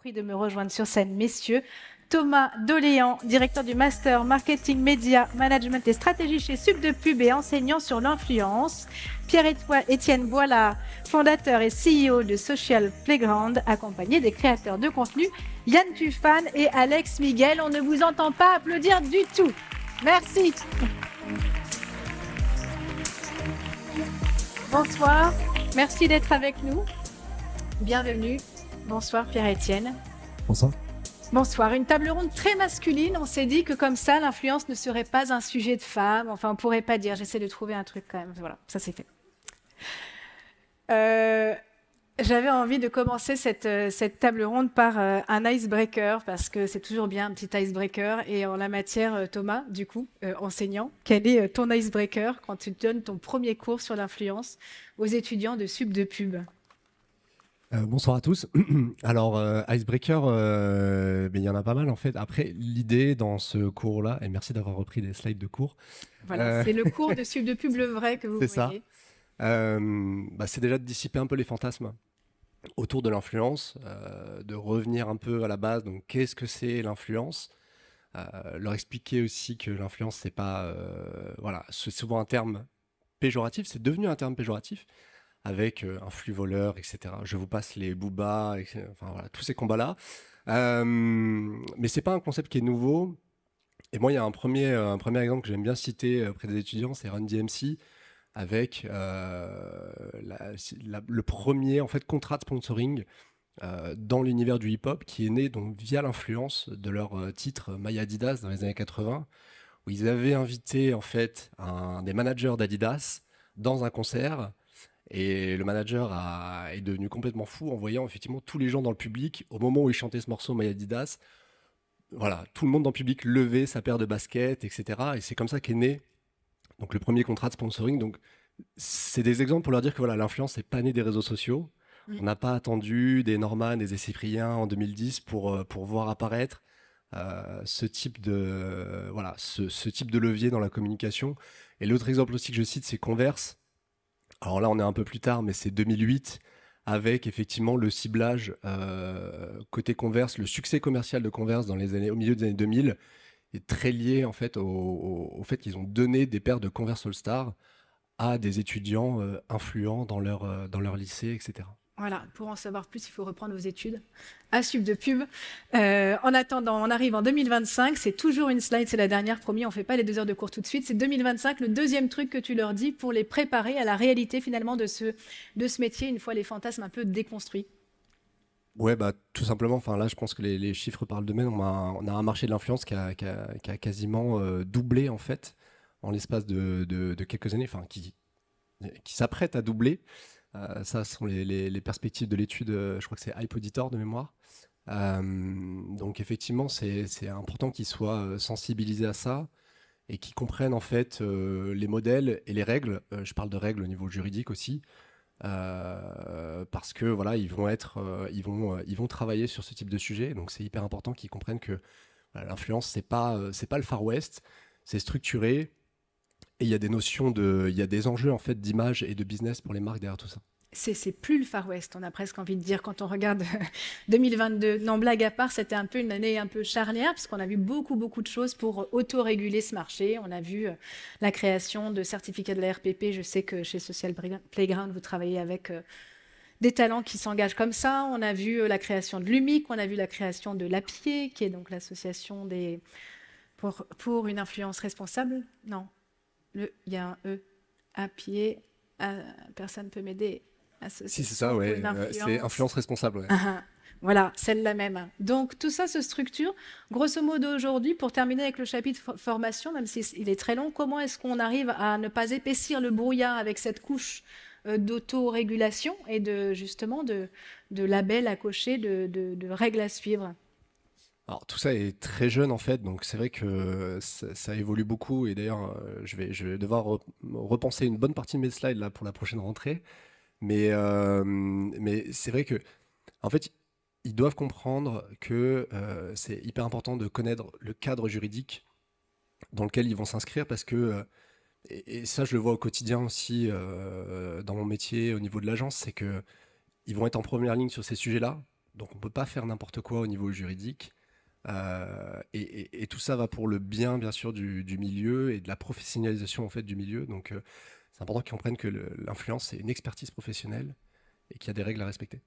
prie de me rejoindre sur scène, messieurs. Thomas Doléan, directeur du Master Marketing Média, Management et Stratégie chez de SUB2PUB et enseignant sur l'influence. Pierre-Étienne Boilard, fondateur et CEO de Social Playground, accompagné des créateurs de contenu Yann Tufan et Alex Miguel. On ne vous entend pas applaudir du tout. Merci. Bonsoir. Merci d'être avec nous. Bienvenue Bonsoir Pierre-Étienne. Bonsoir. Bonsoir. Une table ronde très masculine. On s'est dit que comme ça, l'influence ne serait pas un sujet de femme. Enfin, on pourrait pas dire. J'essaie de trouver un truc quand même. Voilà, ça c'est fait. Euh, j'avais envie de commencer cette, euh, cette table ronde par euh, un icebreaker, parce que c'est toujours bien un petit icebreaker. Et en la matière, Thomas, du coup, enseignant, quel est ton icebreaker quand tu donnes ton premier cours sur l'influence aux étudiants de sub de pub euh, bonsoir à tous. Alors, euh, Icebreaker, euh, il y en a pas mal en fait. Après, l'idée dans ce cours-là, et merci d'avoir repris des slides de cours. Voilà, c'est le cours de Sub de Pub vrai que vous voyez. C'est ça. Bah, c'est déjà de dissiper un peu les fantasmes autour de l'influence, de revenir un peu à la base. Donc, qu'est-ce que c'est l'influence Leur expliquer aussi que l'influence, c'est pas. voilà, c'est souvent un terme péjoratif, c'est devenu un terme péjoratif avec euh, un flux voleur, etc. Je vous passe les boobas et Enfin, tous ces combats-là. Euh, mais c'est pas un concept qui est nouveau. Et moi, il y a un premier, euh, un premier exemple que j'aime bien citer euh, auprès des étudiants, c'est Run DMC, avec le premier en fait, contrat de sponsoring dans l'univers du hip-hop qui est né donc, via l'influence de leur titre My Adidas dans les années 80, où ils avaient invité en fait, un, des managers d'Adidas dans un concert et le manager est devenu complètement fou en voyant effectivement tous les gens dans le public, au moment où il chantait ce morceau Maya Didas. voilà, tout le monde dans le public levait sa paire de baskets, etc. Et c'est comme ça qu'est né donc, le premier contrat de sponsoring. Donc, c'est des exemples pour leur dire que voilà, l'influence n'est pas née des réseaux sociaux. On n'a pas attendu des Norman et des Cypriens en 2010 pour, euh, pour voir apparaître euh, ce type de voilà ce, ce, type de levier dans la communication. Et l'autre exemple aussi que je cite, c'est Converse alors là on est un peu plus tard, mais c'est 2008 avec effectivement le ciblage euh, côté Converse, le succès commercial de Converse dans les années, au milieu des années 2000 est très lié en fait au, fait qu'ils ont donné des paires de Converse All Star à des étudiants euh, influents dans leur, euh, dans leur lycée, etc. Voilà, pour en savoir plus, il faut reprendre vos études. À sub de pub. Euh, en attendant, on arrive en 2025. C'est toujours une slide, c'est la dernière, promis. On ne fait pas les deux heures de cours tout de suite. C'est 2025, le deuxième truc que tu leur dis pour les préparer à la réalité finalement de ce, de ce métier une fois les fantasmes un peu déconstruits. Ouais, bah, tout simplement. Enfin, là, je pense que les, chiffres parlent de même. On a, un marché de l'influence qui a, quasiment euh, doublé en fait en l'espace de, quelques années, enfin, qui, qui s'apprête à doubler. Euh, ça, ce sont les, perspectives de l'étude, euh, je crois que c'est Hype Auditor de mémoire. Euh, donc effectivement, c'est important qu'ils soient sensibilisés à ça et qu'ils comprennent en fait les modèles et les règles. je parle de règles au niveau juridique aussi, parce que voilà, ils vont être, ils vont, ils vont travailler sur ce type de sujet. Donc c'est hyper important qu'ils comprennent que l'influence, c'est pas, c'est pas le Far West, c'est structuré, et il y a des notions de, il y a des enjeux en fait d'image et de business pour les marques derrière tout ça. C'est plus le Far West, on a presque envie de dire quand on regarde 2022. Non, blague à part, c'était un peu une année un peu charnière puisqu'on a vu beaucoup, beaucoup de choses pour autoréguler ce marché. On a vu euh, la création de certificats de la RPP. Je sais que chez Social Playground, vous travaillez avec euh, des talents qui s'engagent comme ça. On a vu euh, la création de l'UMIC, on a vu la création de l'APIE, qui est donc l'association des... Pour, pour une influence responsable. Non, il y a un E. À pied, personne peut m'aider. Si, c'est ça, ouais. Euh, c'est influence responsable, ah, ah. voilà, celle-là même. Donc, tout ça se structure. Grosso modo, aujourd'hui, pour terminer avec le chapitre formation, même s'il est très long, comment est-ce qu'on arrive à ne pas épaissir le brouillard avec cette couche euh, d'autorégulation et de justement de, labels à cocher, de règles à suivre alors tout ça est très jeune en fait, donc c'est vrai que euh, ça, évolue beaucoup et d'ailleurs euh, je vais, je vais devoir repenser une bonne partie de mes slides là pour la prochaine rentrée. Mais, euh, mais c'est vrai que en fait ils doivent comprendre que c'est hyper important de connaître le cadre juridique dans lequel ils vont s'inscrire parce que et, et, ça je le vois au quotidien aussi dans mon métier au niveau de l'agence, c'est que ils vont être en première ligne sur ces sujets-là, donc on peut pas faire n'importe quoi au niveau juridique. Euh, et, tout ça va pour le bien, bien sûr, du, milieu et de la professionnalisation en fait du milieu. Donc, euh, c'est important qu'ils comprennent que l'influence c'est une expertise professionnelle et qu'il y a des règles à respecter.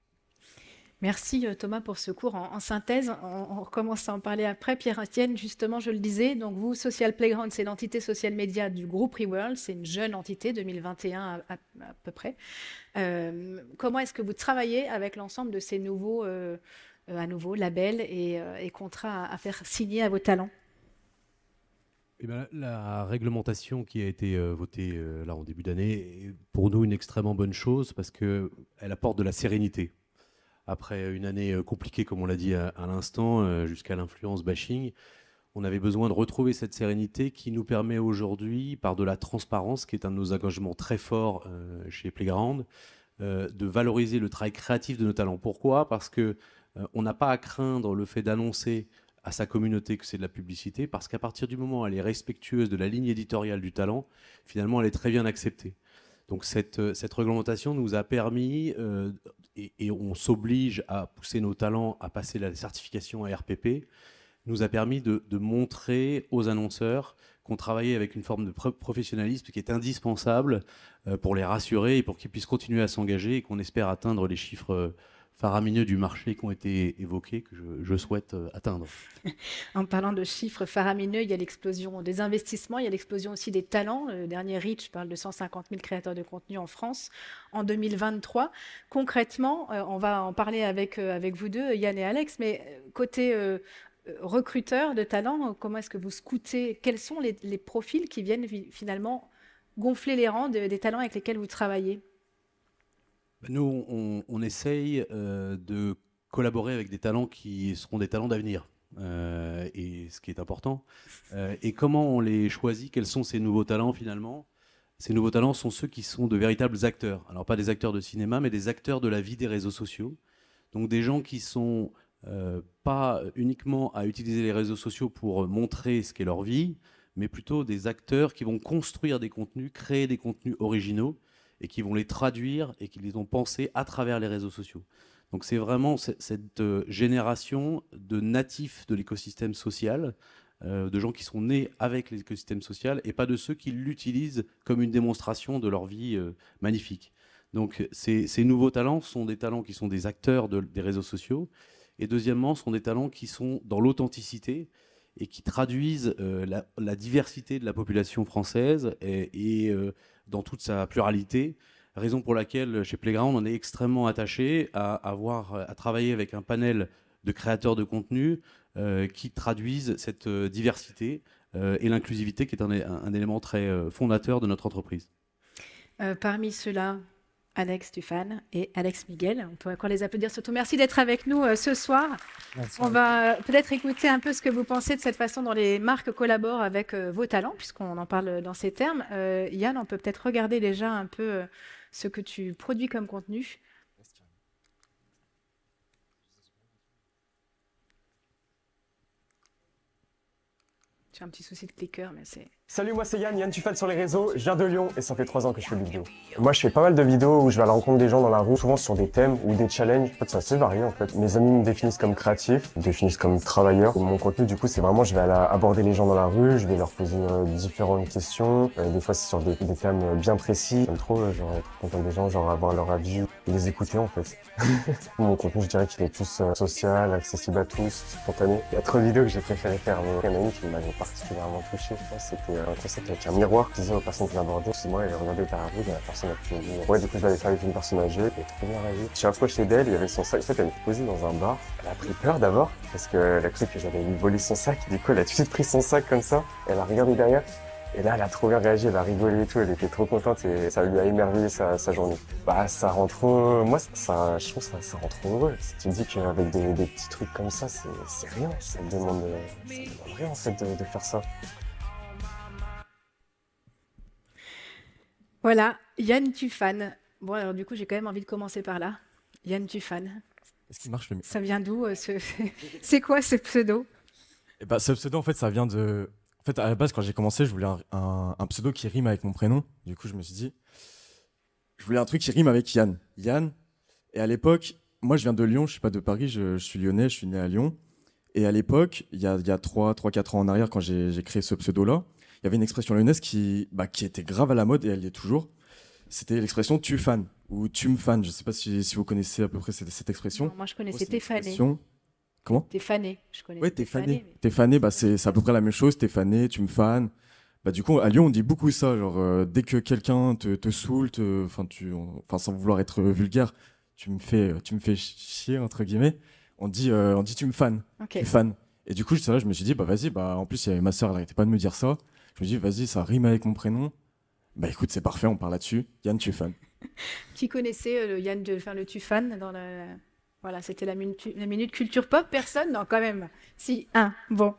Merci euh, Thomas pour ce cours en, synthèse. On, recommence à en parler après. Pierre-Etienne, justement, je le disais, donc vous, Social Playground, c'est l'entité social média du groupe Reworld. C'est une jeune entité, 2021 à, peu près. comment est-ce que vous travaillez avec l'ensemble de ces nouveaux euh, à nouveau, label et, euh, contrat à, faire signer à vos talents eh la réglementation qui a été euh, votée là en début d'année est pour nous une extrêmement bonne chose parce qu'elle apporte de la sérénité. Après une année compliquée, comme on l'a dit à, à l'instant, jusqu'à l'influence bashing, on avait besoin de retrouver cette sérénité qui nous permet aujourd'hui, par de la transparence, qui est un de nos engagements très forts chez Playground, de valoriser le travail créatif de nos talents. Pourquoi Parce que euh, on n'a pas à craindre le fait d'annoncer à sa communauté que c'est de la publicité, parce qu'à partir du moment où elle est respectueuse de la ligne éditoriale du talent, finalement, elle est très bien acceptée. Donc cette, euh, réglementation nous a permis, euh, et, on s'oblige à pousser nos talents à passer la certification à RPP, nous a permis de, montrer aux annonceurs qu'on travaillait avec une forme de professionnalisme qui est indispensable pour les rassurer et pour qu'ils puissent continuer à s'engager et qu'on espère atteindre les chiffres faramineux du marché qui ont été évoqués que je, souhaite euh, atteindre. en parlant de chiffres faramineux, il y a l'explosion des investissements, il y a l'explosion aussi des talents. Le euh, dernier REACH parle de 150 000 créateurs de contenu en France en 2023. Concrètement, euh, on va en parler avec, avec vous deux, Yann et Alex, mais côté recruteur de talents, comment est-ce que vous scoutez Quels sont les, profils qui viennent finalement gonfler les rangs des talents avec lesquels vous travaillez bah, nous, on, essaye euh, de collaborer avec des talents qui seront des talents d'avenir. Euh, et ce qui est important. Euh, et comment on les choisit Quels sont ces nouveaux talents finalement Ces nouveaux talents sont ceux qui sont de véritables acteurs. Alors pas des acteurs de cinéma, mais des acteurs de la vie des réseaux sociaux. Donc des gens qui sont pas uniquement à utiliser les réseaux sociaux pour montrer ce qu'est leur vie, mais plutôt des acteurs qui vont construire des contenus, créer des contenus originaux et qui vont les traduire et qui les ont pensés à travers les réseaux sociaux. Donc c'est vraiment cette euh, génération de natifs de l'écosystème social, euh, de gens qui sont nés avec l'écosystème social et pas de ceux qui l'utilisent comme une démonstration de leur vie euh, magnifique. Donc ces, nouveaux talents sont des talents qui sont des acteurs des réseaux sociaux et deuxièmement sont des talents qui sont dans l'authenticité et qui traduisent la, la, diversité de la population française et, et dans toute sa pluralité. Raison pour laquelle euh, chez Playground, on est extrêmement attaché à, avoir, euh, à travailler avec un panel de créateurs de contenu euh, qui traduisent cette diversité et l'inclusivité qui est un, élément très fondateur de notre entreprise. parmi ceux-là, Alex Stéphane et Alex Miguel. On pourrait encore les applaudir surtout. Merci d'être avec nous euh, ce soir. On va euh, peut-être écouter un peu ce que vous pensez de cette façon dont les marques collaborent avec euh, vos talents, puisqu'on en parle dans ces termes. Yann, on peut peut-être regarder déjà un peu ce que tu produis comme contenu. J'ai un petit souci de cliqueur, mais c'est Salut, moi c'est Yann, Yann tu Tufal sur les réseaux, je viens de Lyon et ça fait 3 ans que je fais des vidéos. Moi je fais pas mal de vidéos où je vais à la rencontre des gens dans la rue, souvent sur des thèmes ou des challenges. En fait, c'est assez varié en fait. Mes amis me définissent comme créatif, me définissent comme travailleur. Mon contenu du coup c'est vraiment je vais aller aborder les gens dans la rue, je vais leur poser euh, différentes questions. Euh, des fois c'est sur des, thèmes euh, bien précis. J'aime trop genre être content des gens, genre avoir leur avis et les écouter en fait. Mon contenu je dirais qu'il est plus social, accessible à tous, spontané. Il y a trois vidéos que j'ai préféré faire, mais il y en a qui m'avait particulièrement touché, je c'était un concept avec un miroir qui disait aux personnes qui l'abordaient, si moi, elle regardait par la rue, la personne a pu me dire, ouais, du coup, je vais aller faire avec une personne âgée, et trop bien réagi. Je suis approché d'elle, il y avait son sac, en fait, elle était posée dans un bar. Elle a pris peur d'abord, parce qu'elle a cru que j'avais volé son sac, du coup, elle a tout de suite pris son sac comme ça, elle a regardé derrière, et là, elle a trop bien réagi, elle a rigolé et tout, elle était trop contente et ça lui a émerveillé sa, journée. Bah, ça rend trop... Moi, ça, je pense que ça rend trop heureux. Si tu te dis qu'avec des, des, petits trucs comme ça, c'est rien. Ça demande, ça demande rien, en fait, de faire ça. Voilà, Yann Tufan. Bon, alors du coup, j'ai quand même envie de commencer par là. Yann Tufan. Est-ce qu'il marche le mieux Ça vient d'où euh, C'est quoi ce pseudo eh ben, Ce pseudo, en fait, ça vient de. En fait, à la base, quand j'ai commencé, je voulais un, pseudo qui rime avec mon prénom. Du coup, je me suis dit, je voulais un truc qui rime avec Yann. Yann. Et à l'époque, moi, je viens de Lyon, je suis pas de Paris, je, suis lyonnais, je suis né à Lyon. Et à l'époque, il y a, a 3-4 ans en arrière, quand j'ai créé ce pseudo-là, il y avait une expression lyonnaise qui, bah, qui était grave à la mode et elle y est toujours. C'était l'expression tu fan ou tu me fan. Je ne sais pas si, si, vous connaissez à peu près cette, cette expression. moi, je connaissais oh, t'es fané. Comment T'es fané, Oui, t'es fané. T'es fané, bah, c'est à peu près la même chose. T'es fané, tu me fan Bah, du coup, à Lyon, on dit beaucoup ça. Genre, euh, dès que quelqu'un te, te saoule, enfin, tu, enfin, sans vouloir être vulgaire, tu me fais, tu me fais chier entre guillemets. On dit, euh, on dit tu me fan. Tu fan. Et du coup, là, je me suis dit, bah vas-y, bah en plus, y ma sœur, elle pas de me dire ça. Je me dis, vas-y, ça rime avec mon prénom. Bah écoute, c'est parfait, on parle là-dessus. Yann Tufan. Qui connaissait euh, le Yann de, le Tufan dans la... Voilà, c'était la, la, minute culture pop. Personne, non, quand même. Si, un. bon.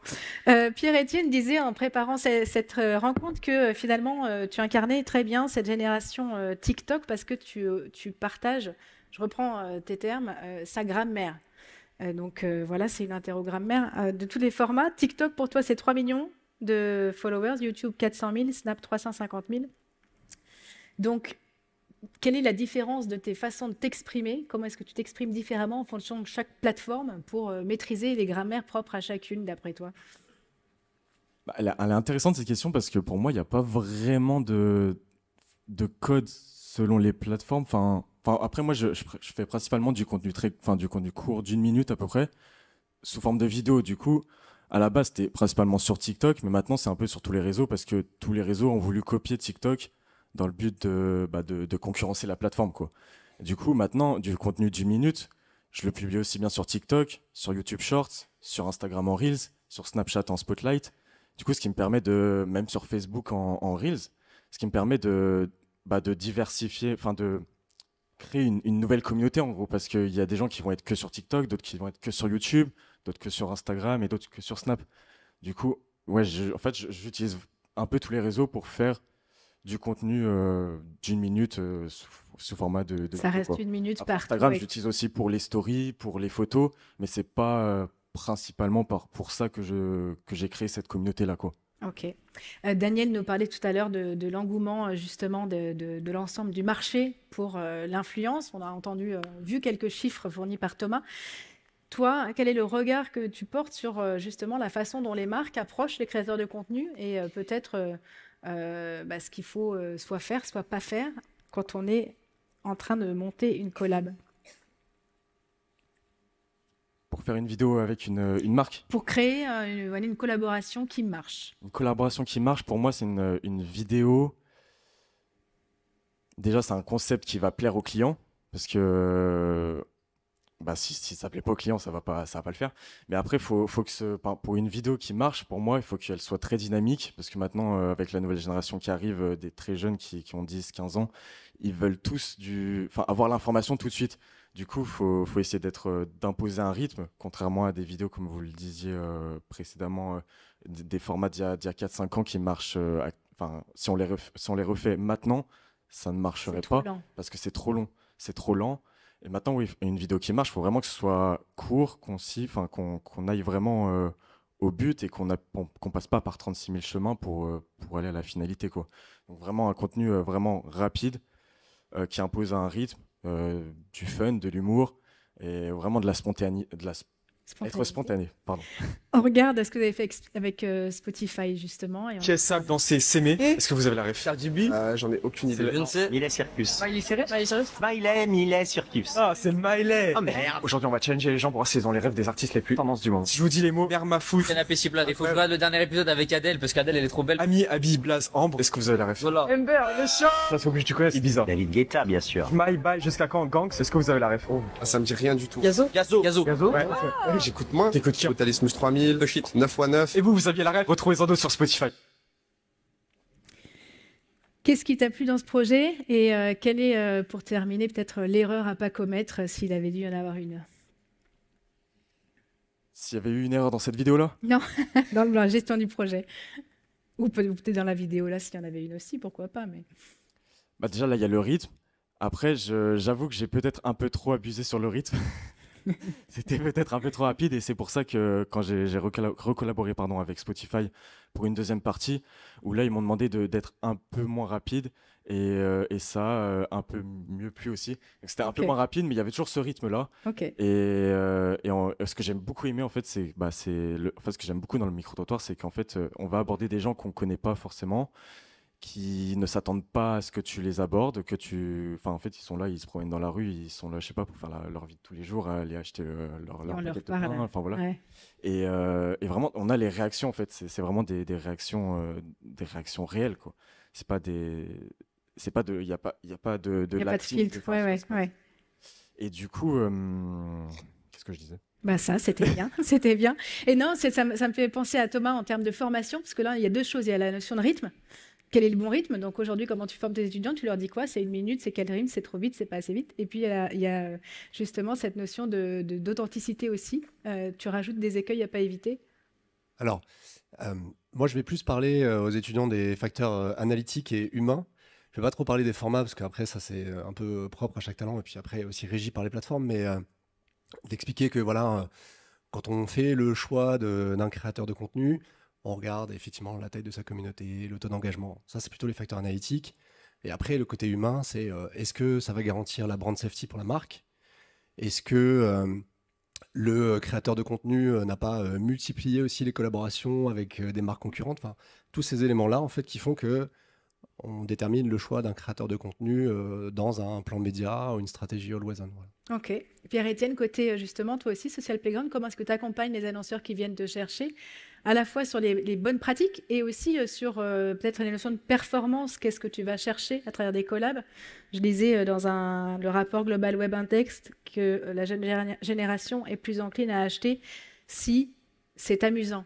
Euh, Pierre-Étienne disait en préparant cette euh, rencontre que finalement, tu incarnais très bien cette génération TikTok parce que tu, tu partages, je reprends tes termes, sa grammaire. donc voilà, c'est une interrogrammaire de tous les formats. TikTok, pour toi, c'est 3 millions de followers, YouTube 400 000, Snap 350 000. Donc, quelle est la différence de tes façons de t'exprimer Comment est-ce que tu t'exprimes différemment en fonction de chaque plateforme pour euh, maîtriser les grammaires propres à chacune, d'après toi bah, elle, est intéressante cette question parce que pour moi, il n'y a pas vraiment de, de code selon les plateformes. Enfin, après, moi, je, je, fais principalement du contenu, très, enfin, du contenu court d'une minute à peu près, sous forme de vidéo. Du coup, à la base, c'était principalement sur TikTok, mais maintenant, c'est un peu sur tous les réseaux parce que tous les réseaux ont voulu copier TikTok dans le but de, bah, concurrencer la plateforme, quoi. du coup, maintenant, du contenu du minute, je le publie aussi bien sur TikTok, sur YouTube Shorts, sur Instagram en Reels, sur Snapchat en Spotlight. Du coup, ce qui me permet de, même sur Facebook en, Reels, ce qui me permet de, bah, de diversifier, enfin de créer une, une, nouvelle communauté en gros, parce qu'il y a des gens qui vont être que sur TikTok, d'autres qui vont être que sur YouTube, d'autres que sur Instagram et d'autres que sur Snap. Du coup, ouais, en fait, j'utilise un peu tous les réseaux pour faire du contenu euh, d'une minute euh, sous, format de, ça reste une minute par Instagram j'utilise aussi pour les stories pour les photos mais c'est pas euh, principalement par, pour ça que je que j'ai créé cette communauté là quoi Ok. Daniel nous parlait tout à l'heure de, de l'engouement justement de, de l'ensemble du marché pour l'influence. On a entendu, vu quelques chiffres fournis par Thomas toi, quel est le regard que tu portes sur euh, justement la façon dont les marques approchent les créateurs de contenu et euh, peut-être euh, bah, ce qu'il faut soit faire, soit pas faire quand on est en train de monter une collab pour faire une vidéo avec une, marque Pour créer une, collaboration qui marche. Une collaboration qui marche, pour moi, c'est une, vidéo. Déjà, c'est un concept qui va plaire aux clients parce que bah si, si ça plaît pas au client, ça va pas, ça va pas le faire. Mais après, faut, faut que ce, pour une vidéo qui marche, pour moi, il faut qu'elle soit très dynamique, parce que maintenant, euh, avec la nouvelle génération qui arrive, euh, des très jeunes qui, ont 10, 15 ans, ils veulent tous du, enfin, avoir l'information tout de suite. Du coup, faut, faut essayer d'être, euh, d'imposer un rythme, contrairement à des vidéos, comme vous le disiez précédemment, des formats d'il y a, 4-5 ans qui marchent, enfin, si on les refait, on les refait maintenant, ça ne marcherait pas, parce que c'est trop long, c'est trop lent. Et maintenant, oui, une vidéo qui marche, il faut vraiment que ce soit court, concis, qu'on aille vraiment euh, au but et qu'on ne passe pas par 36 000 chemins pour, euh, pour aller à la finalité. Quoi. Donc vraiment un contenu euh, vraiment rapide qui impose un rythme, du fun, de l'humour et vraiment de la, spontanéité. de la être spontané, pardon. On regarde ce que vous avez fait avec euh, Spotify, justement. Et on... Qui est ça Danser, s'aimer. Est-ce que vous avez la référence du euh, J'en ai aucune idée. C'est Miley Circus. Miley Cyrus Miley Cyrus Miley, Miley Circus. Ah, c'est Miley Oh merde Aujourd'hui, on va challenger les gens pour voir ils les rêves des artistes les plus tendances du monde. Si je vous dis les mots, Mermafouf. ma Ciplat. Il faut regarde le dernier épisode avec Adèle, parce qu'Adèle, elle est trop belle. Ami, Abby, Blaze, Ambre. Est-ce que vous avez la référence Voilà. Amber, le chien Ça, c'est obligé tu connais, c'est bizarre. David Guetta, bien sûr. My Bye, jusqu'à quand Gang Est-ce que vous avez la ah, Ça me dit rien du tout. Gazo Gazo. Gazo ah. J'écoute moins. T'écoutes qui Totalismus 3000, 9x9. Et vous, vous aviez la règle Retrouvez en d'autres sur Spotify. Qu'est-ce qui t'a plu dans ce projet et euh, quelle est, euh, pour terminer, peut-être euh, l'erreur à pas commettre s'il avait dû y en avoir une S'il y avait eu une erreur dans cette vidéo-là Non, dans la gestion du projet. Ou peut-être dans la vidéo-là, s'il y en avait une aussi, pourquoi pas. Mais... Bah, déjà, là, il y a le rythme. Après, j'avoue que j'ai peut-être un peu trop abusé sur le rythme. C'était peut-être un peu trop rapide et c'est pour ça que quand j'ai recollaboré pardon, avec Spotify pour une deuxième partie, où là ils m'ont demandé d'être un peu moins rapide et, euh, ça euh, un peu mieux plus aussi. C'était un peu moins rapide mais il y avait toujours ce rythme-là. Et, euh, ce que j'aime beaucoup aimer en fait, c'est bah, le, enfin, ce que j'aime beaucoup dans le micro-trottoir, c'est qu'en fait on va aborder des gens qu'on ne connaît pas forcément qui ne s'attendent pas à ce que tu les abordes, que tu... Enfin, en fait, ils sont là, ils se promènent dans la rue, ils sont là, je sais pas, pour faire leur vie de tous les jours, aller acheter euh, leur, leur, leur de pain, enfin voilà. Euh, et, vraiment, on a les réactions, en fait, c'est vraiment des, réactions, euh, des réactions réelles, quoi. C'est pas des... C'est pas de... Il n'y a pas, y a pas de... de il a pas de filtre, de ouais, Et du coup, qu'est-ce que je disais bah ça, c'était bien, c'était bien. Et non, ça me fait penser à Thomas en termes de formation, parce que là, il y a deux choses. Il y a la notion de rythme, quel est le bon rythme Donc aujourd'hui, comment tu formes tes étudiants Tu leur dis quoi C'est une minute, c'est quel rythme c'est trop vite, c'est pas assez vite. Et puis il y, a justement cette notion d'authenticité de, aussi. Euh, tu rajoutes des écueils à pas éviter Alors, euh, moi je vais plus parler euh, aux étudiants des facteurs analytiques et humains. Je vais pas trop parler des formats parce qu'après ça c'est un peu propre à chaque talent et puis après aussi régi par les plateformes, mais d'expliquer que voilà, quand on fait le choix d'un créateur de contenu, on regarde effectivement la taille de sa communauté, le taux d'engagement. Ça, c'est plutôt les facteurs analytiques. Et après, le côté humain, c'est euh, est-ce que ça va garantir la brand safety pour la marque Est-ce que euh, le créateur de contenu euh, n'a pas multiplié aussi les collaborations avec des marques concurrentes Enfin, tous ces éléments-là, en fait, qui font que on détermine le choix d'un créateur de contenu dans un plan média ou une stratégie all voilà. Ok. Pierre-Étienne, côté justement, toi aussi, Social Playground, comment est-ce que tu accompagnes les annonceurs qui viennent te chercher à la fois sur les, bonnes pratiques et aussi euh, sur euh, peut-être les notions de performance. Qu'est-ce que tu vas chercher à travers des collabs Je lisais euh, dans le rapport Global Web Index que la jeune génération est plus encline à acheter si c'est amusant.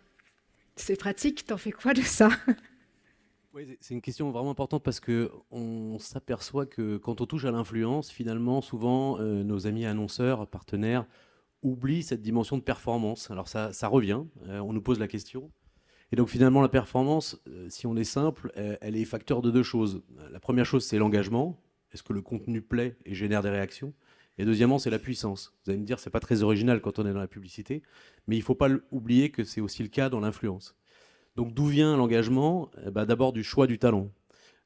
C'est pratique, t'en fais quoi de ça c'est une question vraiment importante parce que on s'aperçoit que quand on touche à l'influence, finalement, souvent, nos amis annonceurs, partenaires, oublie cette dimension de performance. Alors ça, ça revient, euh, on nous pose la question. Et donc finalement, la performance, euh, si on est simple, elle est facteur de deux choses. Euh, la première chose, c'est l'engagement. Est-ce que le contenu plaît et génère des réactions Et deuxièmement, c'est la puissance. Vous allez me dire, c'est pas très original quand on est dans la publicité, mais il faut pas oublier que c'est aussi le cas dans l'influence. Donc d'où vient l'engagement bah, D'abord du choix du talent.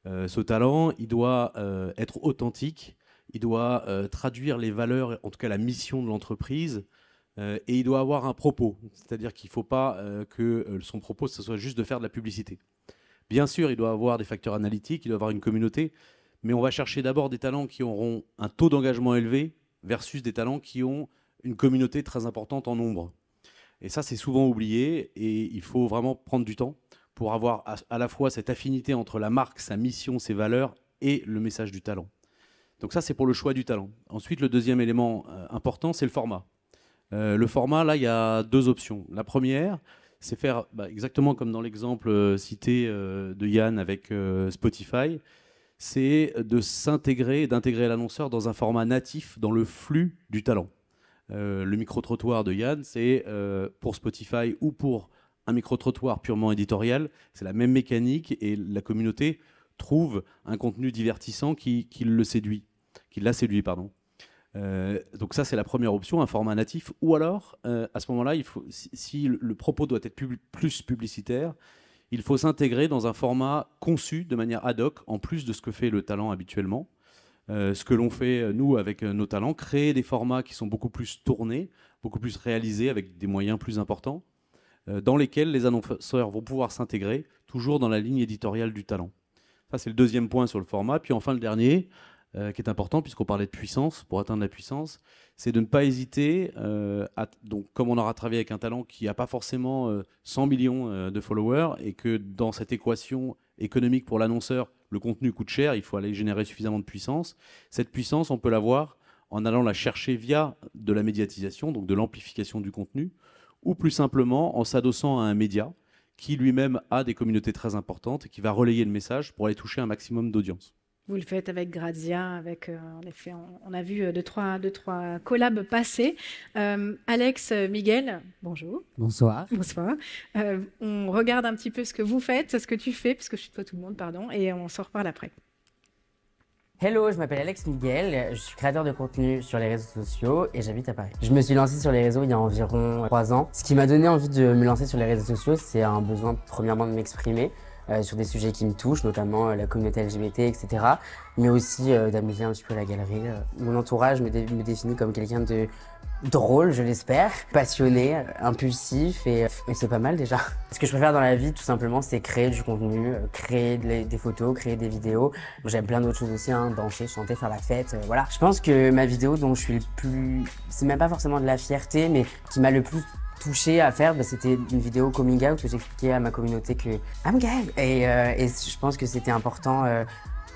ce talent, il doit être authentique, il doit euh, traduire les valeurs, en tout cas la mission de l'entreprise, euh, et il doit avoir un propos. C'est-à-dire qu'il ne faut pas euh, que son propos, ce soit juste de faire de la publicité. Bien sûr, il doit avoir des facteurs analytiques, il doit avoir une communauté, mais on va chercher d'abord des talents qui auront un taux d'engagement élevé versus des talents qui ont une communauté très importante en nombre. Et ça, c'est souvent oublié, et il faut vraiment prendre du temps pour avoir à la fois cette affinité entre la marque, sa mission, ses valeurs et le message du talent. Donc ça, c'est pour le choix du talent. Ensuite, le deuxième élément euh, important, c'est le format. Euh, le format, là, il y a deux options. La première, c'est faire bah, exactement comme dans l'exemple euh, cité de Yann avec Spotify, c'est de s'intégrer, d'intégrer l'annonceur dans un format natif, dans le flux du talent. le micro-trottoir de Yann, c'est pour Spotify ou pour un micro-trottoir purement éditorial, c'est la même mécanique et la communauté trouve un contenu divertissant qui le séduit qui l'a séduit, pardon. Euh, donc ça, c'est la première option, un format natif. Ou alors, euh, à ce moment-là, il faut, si, le propos doit être plus publicitaire, il faut s'intégrer dans un format conçu de manière ad hoc, en plus de ce que fait le talent habituellement. Euh, ce que l'on fait, nous, avec nos talents, créer des formats qui sont beaucoup plus tournés, beaucoup plus réalisés, avec des moyens plus importants, dans lesquels les annonceurs vont pouvoir s'intégrer, toujours dans la ligne éditoriale du talent. Ça, c'est le deuxième point sur le format. Puis enfin, le dernier, euh, qui est important puisqu'on parlait de puissance, pour atteindre la puissance, c'est de ne pas hésiter, euh, à, donc comme on aura travaillé avec un talent qui n'a pas forcément 100 euh, millions de followers et que dans cette équation économique pour l'annonceur, le contenu coûte cher, il faut aller générer suffisamment de puissance, cette puissance, on peut l'avoir en allant la chercher via de la médiatisation, donc de l'amplification du contenu, ou plus simplement en s'adossant à un média qui lui-même a des communautés très importantes et qui va relayer le message pour aller toucher un maximum d'audience. Vous le faites avec Grazia, avec, euh, en effet, on, a vu euh, deux, trois, deux, trois collabs passer. Euh, Alex, Miguel, bonjour. Bonsoir. Bonsoir. on regarde un petit peu ce que vous faites, ce que tu fais, puisque je suis pas tout le monde, pardon, et on s'en reparle après. Hello, je m'appelle Alex Miguel, je suis créateur de contenu sur les réseaux sociaux et j'habite à Paris. Je me suis lancé sur les réseaux il y a environ 3 ans. Ce qui m'a donné envie de me lancer sur les réseaux sociaux, c'est un besoin premièrement de m'exprimer, euh, sur des sujets qui me touchent, notamment euh, la communauté LGBT, etc. Mais aussi euh, d'amuser un petit peu la galerie. Mon entourage me, définit comme quelqu'un de drôle, je l'espère, passionné, impulsif et, c'est pas mal déjà. Ce que je préfère dans la vie, tout simplement, c'est créer du contenu, créer des, photos, créer des vidéos. J'aime plein d'autres choses aussi, hein, danser, chanter, faire la fête, voilà. Je pense que ma vidéo dont je suis le plus, c'est même pas forcément de la fierté, mais qui m'a le plus touché à faire, bah, c'était une vidéo coming out où j'expliquais à ma communauté que I'm gay. Et, euh, et je pense que c'était important. Euh,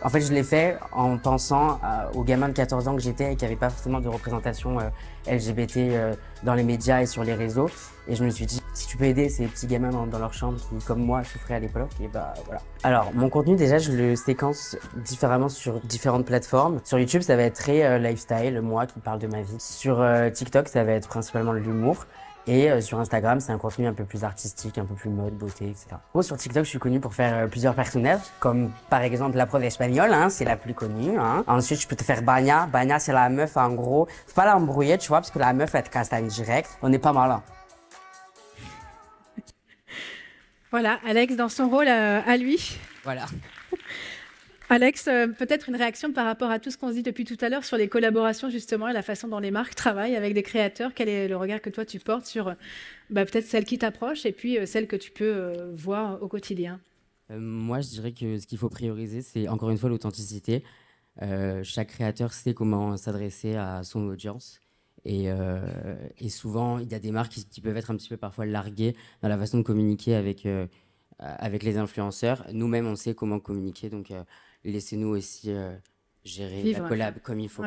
en fait, je l'ai fait en pensant aux gamins de 14 ans que j'étais et qui n'avaient pas forcément de représentation euh, LGBT dans les médias et sur les réseaux. Et je me suis dit, si tu peux aider ces petits gamins dans, dans leur chambre qui, comme moi, souffraient à l'époque, et bah voilà. Alors, mon contenu, déjà, je le séquence différemment sur différentes plateformes. Sur YouTube, ça va être très lifestyle, moi qui parle de ma vie. Sur TikTok, ça va être principalement l'humour. Et euh, sur Instagram, c'est un contenu un peu plus artistique, un peu plus mode, beauté, etc. Moi, sur TikTok, je suis connu pour faire euh, plusieurs personnages, comme par exemple la preuve espagnole, hein, c'est la plus connue. Hein. Ensuite, je peux te faire Banya. Banya, c'est la meuf, en gros. Faut pas l'embrouiller, tu vois, parce que la meuf, elle te castagne direct. On n'est pas mal, hein. Voilà, Alex dans son rôle euh, à lui. Voilà. Alex, euh, peut-être une réaction par rapport à tout ce qu'on se dit depuis tout à l'heure sur les collaborations justement et la façon dont les marques travaillent avec des créateurs. Quel est le regard que toi tu portes sur euh, bah, peut-être celles qui t'approchent et puis euh, celles que tu peux voir au quotidien Moi, je dirais que ce qu'il faut prioriser, c'est encore une fois l'authenticité. chaque créateur sait comment s'adresser à son audience. Et, souvent, il y a des marques qui, peuvent être un petit peu parfois larguées dans la façon de communiquer avec, avec les influenceurs. Nous-mêmes, on sait comment communiquer. Donc, laissez-nous aussi euh, gérer la collab comme il faut.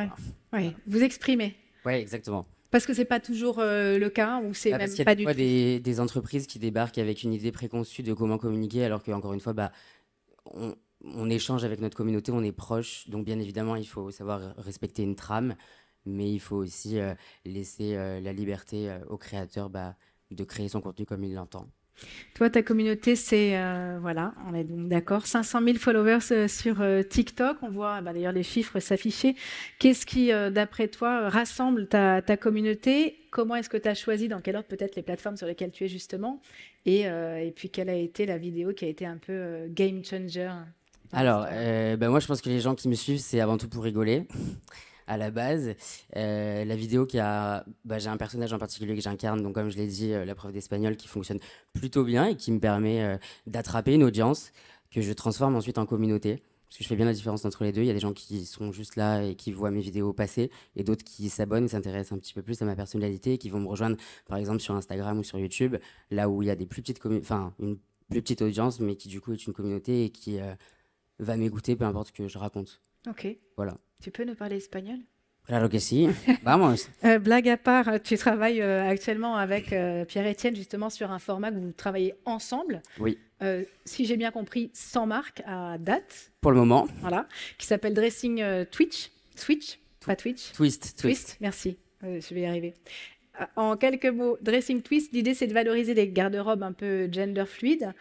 vous exprimez. Oui, exactement. Parce que ce n'est pas toujours euh, le cas, ou c'est ah, même pas du tout. Il y a des, entreprises qui débarquent avec une idée préconçue de comment communiquer, alors qu'encore une fois, bah, on, échange avec notre communauté, on est proche. Donc, bien évidemment, il faut savoir respecter une trame, mais il faut aussi euh, laisser la liberté au créateur bah, de créer son contenu comme il l'entend. Toi, ta communauté, c'est, euh, voilà, on est donc d'accord, 500 000 followers euh, sur euh, TikTok. On voit bah, d'ailleurs les chiffres s'afficher. Qu'est-ce qui, d'après toi, rassemble ta, communauté Comment est-ce que tu as choisi, dans quel ordre peut-être les plateformes sur lesquelles tu es justement et, puis, quelle a été la vidéo qui a été un peu game changer Alors, ben, moi, je pense que les gens qui me suivent, c'est avant tout pour rigoler à la base. Euh, la vidéo qui a, bah, j'ai un personnage en particulier que j'incarne, donc comme je l'ai dit, euh, la preuve d'espagnol qui fonctionne plutôt bien et qui me permet euh, d'attraper une audience que je transforme ensuite en communauté. Parce que je fais bien la différence entre les deux. Il y a des gens qui sont juste là et qui voient mes vidéos passer, et d'autres qui s'abonnent, s'intéressent un petit peu plus à ma personnalité, et qui vont me rejoindre, par exemple, sur Instagram ou sur YouTube, là où il y a des plus petites enfin, une plus petite audience, mais qui du coup est une communauté et qui va m'écouter, peu importe ce que je raconte. Ok. Voilà. Tu peux nous parler espagnol Claro que si, vamos. Euh, blague à part, euh, tu travailles euh, actuellement avec Pierre-Étienne justement sur un format que vous travaillez ensemble. Oui. si j'ai bien compris, sans marque à date. Pour le moment. Voilà. Qui s'appelle Dressing Twitch. Switch Pas Twitch Twist. Twist. Twist merci. je vais y arriver. En quelques mots, Dressing Twist, l'idée c'est de valoriser des garde-robes un peu gender fluides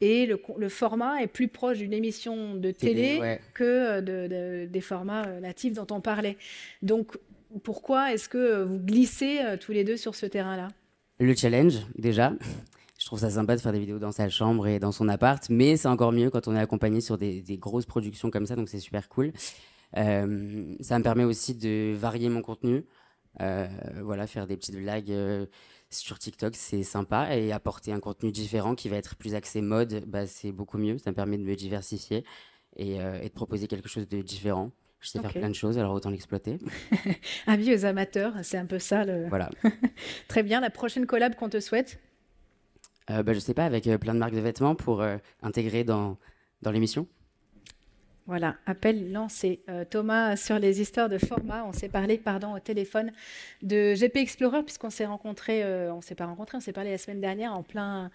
et le, format est plus proche d'une émission de télé, que euh, de, des formats euh, natifs dont on parlait. Donc, pourquoi est-ce que euh, vous glissez tous les deux sur ce terrain-là Le challenge, déjà. Je trouve ça sympa de faire des vidéos dans sa chambre et dans son appart, mais c'est encore mieux quand on est accompagné sur des, grosses productions comme ça, donc c'est super cool. ça me permet aussi de varier mon contenu, voilà, faire des petites blagues sur TikTok, c'est sympa et apporter un contenu différent qui va être plus axé mode, bah, c'est beaucoup mieux. Ça me permet de me diversifier euh, et, de proposer quelque chose de différent. Je sais faire plein de choses, alors autant l'exploiter. Avis aux amateurs, c'est un peu ça Voilà. Très bien. La prochaine collab qu'on te souhaite euh, bah, Je sais pas, avec euh, plein de marques de vêtements pour euh, intégrer dans, dans l'émission. Voilà, appel lancé. Euh, Thomas, sur les histoires de format, on s'est parlé, pardon, au téléphone de GP Explorer, puisqu'on s'est rencontré euh, on s'est pas rencontré on s'est parlé la semaine dernière en, plein,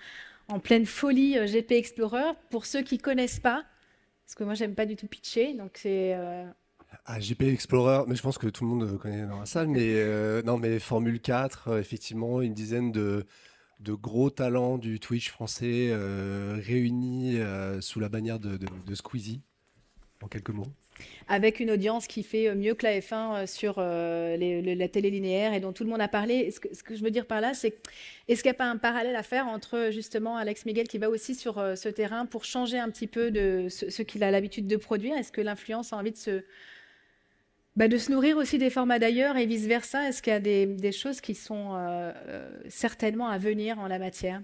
en pleine folie euh, GP Explorer. Pour ceux qui connaissent pas, parce que moi, j'aime pas du tout pitcher, donc c'est... Ah, GP Explorer, mais je pense que tout le monde connaît dans la salle, mais non, mais Formule 4, effectivement, une dizaine de, de gros talents du Twitch français réunis sous la bannière de Squeezie en quelques mots avec une audience qui fait euh, mieux que la F1 euh, sur euh, la télé linéaire et dont tout le monde a parlé. Ce que, je veux dire par là, c'est est-ce qu'il n'y a pas un parallèle à faire entre justement Alex Miguel qui va aussi sur ce terrain pour changer un petit peu de ce, qu'il a l'habitude de produire Est-ce que l'influence a envie de se, bah, de se nourrir aussi des formats d'ailleurs et vice-versa Est-ce qu'il y a des, choses qui sont certainement à venir en la matière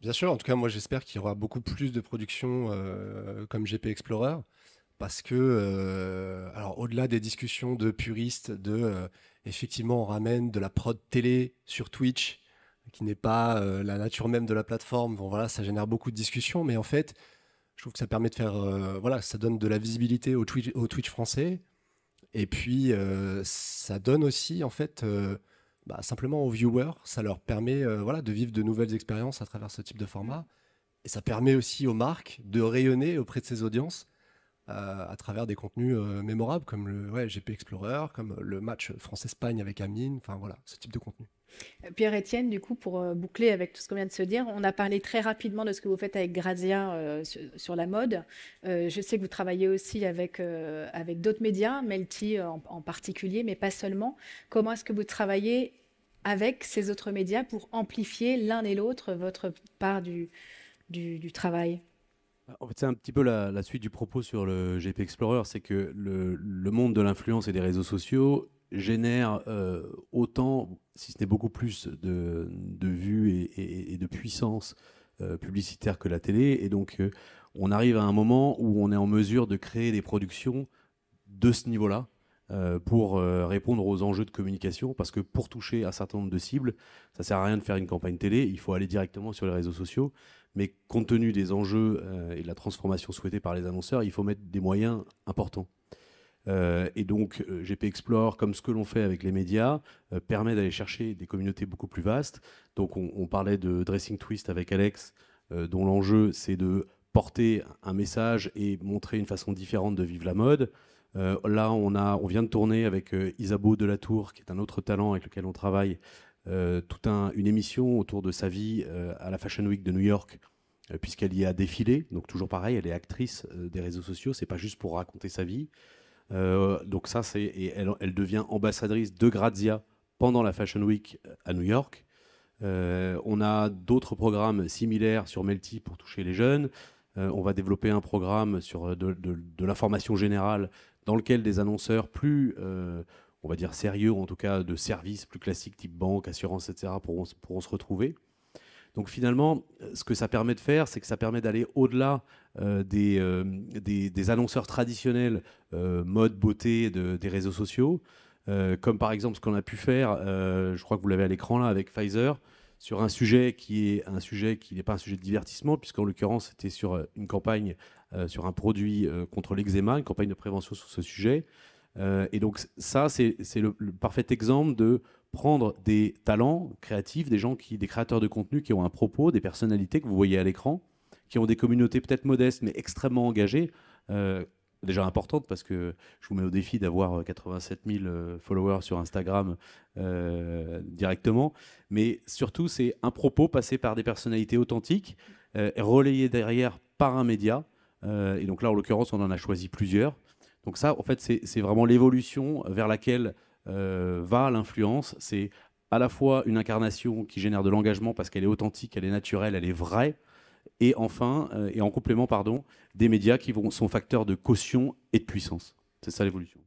Bien sûr, en tout cas, moi j'espère qu'il y aura beaucoup plus de productions comme GP Explorer parce que, euh, alors au-delà des discussions de puristes, de euh, effectivement on ramène de la prod télé sur Twitch, qui n'est pas euh, la nature même de la plateforme, bon voilà, ça génère beaucoup de discussions, mais en fait, je trouve que ça permet de faire, voilà, ça donne de la visibilité au Twitch, au Twitch français, et puis ça donne aussi, en fait, bah, simplement aux viewers, ça leur permet voilà, de vivre de nouvelles expériences à travers ce type de format, et ça permet aussi aux marques de rayonner auprès de ces audiences euh, à travers des contenus euh, mémorables comme le ouais, GP Explorer, comme euh, le match France-Espagne avec Amine, enfin voilà, ce type de contenu. Pierre-Etienne, du coup, pour boucler avec tout ce qu'on vient de se dire, on a parlé très rapidement de ce que vous faites avec Grazia sur, la mode. je sais que vous travaillez aussi avec, d'autres médias, Melty en, particulier, mais pas seulement. Comment est-ce que vous travaillez avec ces autres médias pour amplifier l'un et l'autre votre part du travail bah, c'est un petit peu la, suite du propos sur le GP Explorer, c'est que le, monde de l'influence et des réseaux sociaux génère euh, autant, si ce n'est beaucoup plus, de, vues et, de puissance euh, publicitaire que la télé. Et donc, euh, on arrive à un moment où on est en mesure de créer des productions de ce niveau-là pour répondre aux enjeux de communication, parce que pour toucher un certain nombre de cibles, ça ne sert à rien de faire une campagne télé, il faut aller directement sur les réseaux sociaux. Mais compte tenu des enjeux euh, et de la transformation souhaitée par les annonceurs, il faut mettre des moyens importants. Euh, et donc, euh, GP Explore, comme ce que l'on fait avec les médias, permet d'aller chercher des communautés beaucoup plus vastes. Donc, on, parlait de Dressing Twist avec Alex, dont l'enjeu, c'est de porter un message et montrer une façon différente de vivre la mode. là, on, a, on vient de tourner avec de la Tour, qui est un autre talent avec lequel on travaille, euh, toute un, une émission autour de sa vie euh, à la Fashion Week de New York, euh, puisqu'elle y a défilé. Donc toujours pareil, elle est actrice des réseaux sociaux. C'est pas juste pour raconter sa vie. donc ça, c'est et elle, devient ambassadrice de Grazia pendant la Fashion Week à New York. on a d'autres programmes similaires sur Melty pour toucher les jeunes. on va développer un programme sur de, de l'information générale dans lequel des annonceurs plus on va dire, sérieux, en tout cas de services plus classiques, type banque, assurance, etc., pourront, se retrouver. Donc finalement, ce que ça permet de faire, c'est que ça permet d'aller au-delà euh, euh, des, des, annonceurs traditionnels, euh, mode, beauté des réseaux sociaux, comme par exemple ce qu'on a pu faire, je crois que vous l'avez à l'écran là, avec Pfizer, sur un sujet qui est un sujet qui n'est pas un sujet de divertissement, puisqu'en l'occurrence, c'était sur une campagne sur un produit contre l'eczéma, une campagne de prévention sur ce sujet. Euh, et donc ça, c'est le, parfait exemple de prendre des talents créatifs, des gens qui, des créateurs de contenu qui ont un propos, des personnalités que vous voyez à l'écran, qui ont des communautés peut-être modestes mais extrêmement engagées. Euh, déjà importantes parce que je vous mets au défi d'avoir 87 euh, 000 followers sur Instagram directement. Mais surtout, c'est un propos passé par des personnalités authentiques, relayé derrière par un média. et donc là, en l'occurrence, on en a choisi plusieurs. Donc ça, en fait, c'est vraiment l'évolution vers laquelle euh, va l'influence. C'est à la fois une incarnation qui génère de l'engagement parce qu'elle est authentique, elle est naturelle, elle est vraie. Et enfin, euh, et en complément, pardon, des médias qui sont facteurs de caution et de puissance. C'est ça l'évolution.